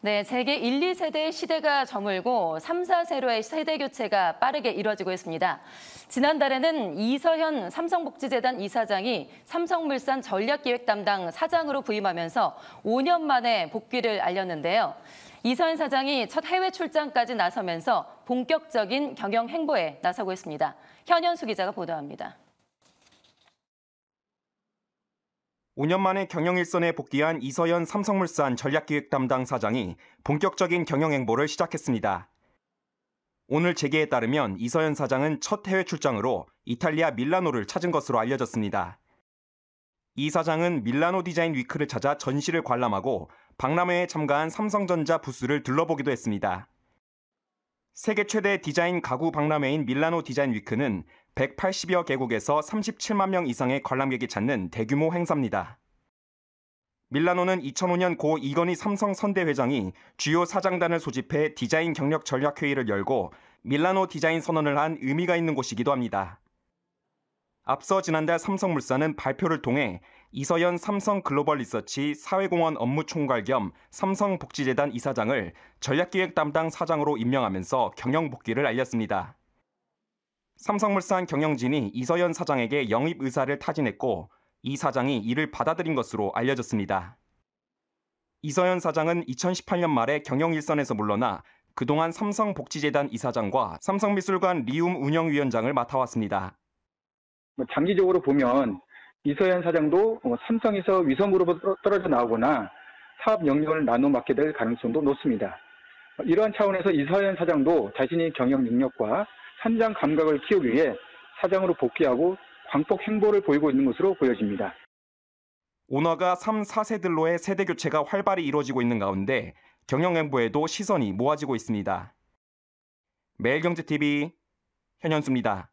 네, 세계 1, 2세대의 시대가 저물고 3, 4세로의 세대 교체가 빠르게 이뤄지고 있습니다. 지난달에는 이서현 삼성복지재단 이사장이 삼성물산 전략기획 담당 사장으로 부임하면서 5년 만에 복귀를 알렸는데요. 이서현 사장이 첫 해외 출장까지 나서면서 본격적인 경영 행보에 나서고 있습니다. 현현수 기자가 보도합니다. 5년 만에 경영 일선에 복귀한 이서연 삼성물산 전략기획 담당 사장이 본격적인 경영 행보를 시작했습니다. 오늘 재개에 따르면 이서연 사장은 첫 해외 출장으로 이탈리아 밀라노를 찾은 것으로 알려졌습니다. 이 사장은 밀라노 디자인 위크를 찾아 전시를 관람하고 박람회에 참가한 삼성전자 부스를 둘러보기도 했습니다. 세계 최대 디자인 가구 박람회인 밀라노 디자인 위크는 180여 개국에서 37만 명 이상의 관람객이 찾는 대규모 행사입니다. 밀라노는 2005년 고 이건희 삼성 선대 회장이 주요 사장단을 소집해 디자인 경력 전략 회의를 열고 밀라노 디자인 선언을 한 의미가 있는 곳이기도 합니다. 앞서 지난달 삼성물산은 발표를 통해 이서연 삼성 글로벌 리서치 사회공헌 업무 총괄 겸 삼성복지재단 이사장을 전략기획 담당 사장으로 임명하면서 경영 복귀를 알렸습니다. 삼성물산 경영진이 이서연 사장에게 영입 의사를 타진했고 이 사장이 이를 받아들인 것으로 알려졌습니다. 이서연 사장은 2018년 말에 경영 일선에서 물러나 그동안 삼성복지재단 이사장과 삼성미술관 리움 운영위원장을 맡아왔습니다. 뭐 장기적으로 보면 이서연 사장도 뭐 삼성에서 위성으로 떨어져 나오거나 사업 영역을 나눠 맡게 될 가능성도 높습니다. 이러한 차원에서 이서연 사장도 자신의 경영 능력과 선장 감각을 키우기 위해 사장으로 복귀하고 광폭 행보를 보이고 있는 것으로 보여집니다. 오너가 3, 4세들로의 세대 교체가 활발히 이루어지고 있는 가운데 경영 행보에도 시선이 모아지고 있습니다. 매일경제TV 현현수입니다.